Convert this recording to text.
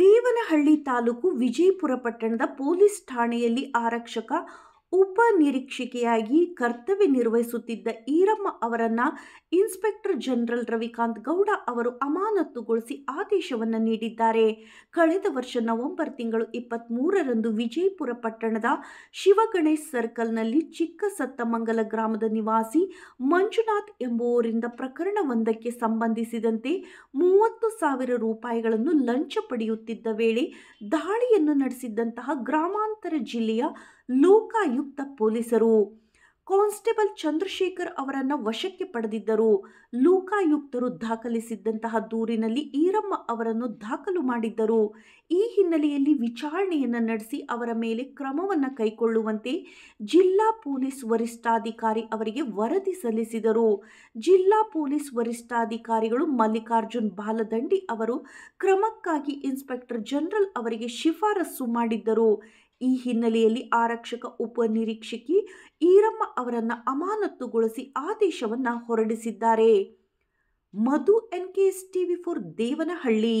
ದೇವನಹಳ್ಳಿ ತಾಲೂಕು ವಿಜಯಪುರ ಪಟ್ಟಣದ ಪೊಲೀಸ್ ಠಾಣೆಯಲ್ಲಿ ಆರಕ್ಷಕ ಉಪ ನಿರೀಕ್ಷಕಿಯಾಗಿ ಕರ್ತವ್ಯ ನಿರ್ವಹಿಸುತ್ತಿದ್ದ ಈರಮ್ಮ ಅವರನ್ನು ಇನ್ಸ್ಪೆಕ್ಟರ್ ಜನರಲ್ ರವಿಕಾಂತ್ ಗೌಡ ಅವರು ಅಮಾನತುಗೊಳಿಸಿ ಆದೇಶವನ್ನು ನೀಡಿದ್ದಾರೆ ಕಳೆದ ವರ್ಷ ನವೆಂಬರ್ ತಿಂಗಳು ಇಪ್ಪತ್ತ್ಮೂರರಂದು ವಿಜಯಪುರ ಪಟ್ಟಣದ ಶಿವಗಣೇಶ್ ಸರ್ಕಲ್ನಲ್ಲಿ ಚಿಕ್ಕ ಸತ್ತಮಂಗಲ ಗ್ರಾಮದ ನಿವಾಸಿ ಮಂಜುನಾಥ್ ಎಂಬುವರಿಂದ ಪ್ರಕರಣವೊಂದಕ್ಕೆ ಸಂಬಂಧಿಸಿದಂತೆ ಮೂವತ್ತು ಸಾವಿರ ರೂಪಾಯಿಗಳನ್ನು ಲಂಚ ಪಡೆಯುತ್ತಿದ್ದ ವೇಳೆ ದಾಳಿಯನ್ನು ನಡೆಸಿದ್ದಂತಹ ಗ್ರಾಮಾಂತರ ಜಿಲ್ಲೆಯ ಲೋಕಾಯುಕ್ತ ಪೊಲೀಸರು ಕಾನ್ಸ್ಟೇಬಲ್ ಚಂದ್ರಶೇಖರ್ ಅವರನ್ನು ವಶಕ್ಕೆ ಪಡೆದಿದ್ದರು ಲೋಕಾಯುಕ್ತರು ದಾಖಲಿಸಿದ್ದಂತಹ ದೂರಿನಲ್ಲಿ ಈರಮ್ಮ ಅವರನ್ನು ದಾಖಲು ಮಾಡಿದ್ದರು ಈ ಹಿನ್ನೆಲೆಯಲ್ಲಿ ವಿಚಾರಣೆಯನ್ನು ನಡೆಸಿ ಅವರ ಮೇಲೆ ಕ್ರಮವನ್ನು ಕೈಗೊಳ್ಳುವಂತೆ ಜಿಲ್ಲಾ ಪೊಲೀಸ್ ವರಿಷ್ಠಾಧಿಕಾರಿ ಅವರಿಗೆ ವರದಿ ಸಲ್ಲಿಸಿದರು ಜಿಲ್ಲಾ ಪೊಲೀಸ್ ವರಿಷ್ಠಾಧಿಕಾರಿಗಳು ಮಲ್ಲಿಕಾರ್ಜುನ್ ಬಾಲದಂಡಿ ಅವರು ಕ್ರಮಕ್ಕಾಗಿ ಇನ್ಸ್ಪೆಕ್ಟರ್ ಜನರಲ್ ಅವರಿಗೆ ಶಿಫಾರಸ್ಸು ಮಾಡಿದ್ದರು ಈ ಹಿನ್ನೆಲೆಯಲ್ಲಿ ಆರಕ್ಷಕ ಉಪನಿರೀಕ್ಷಕಿ ಈರಮ್ಮ ಅವರನ್ನು ಅಮಾನತ್ತುಗೊಳಿಸಿ ಆದೇಶವನ್ನು ಹೊರಡಿಸಿದ್ದಾರೆ Madhu N K S TV four Devanahalli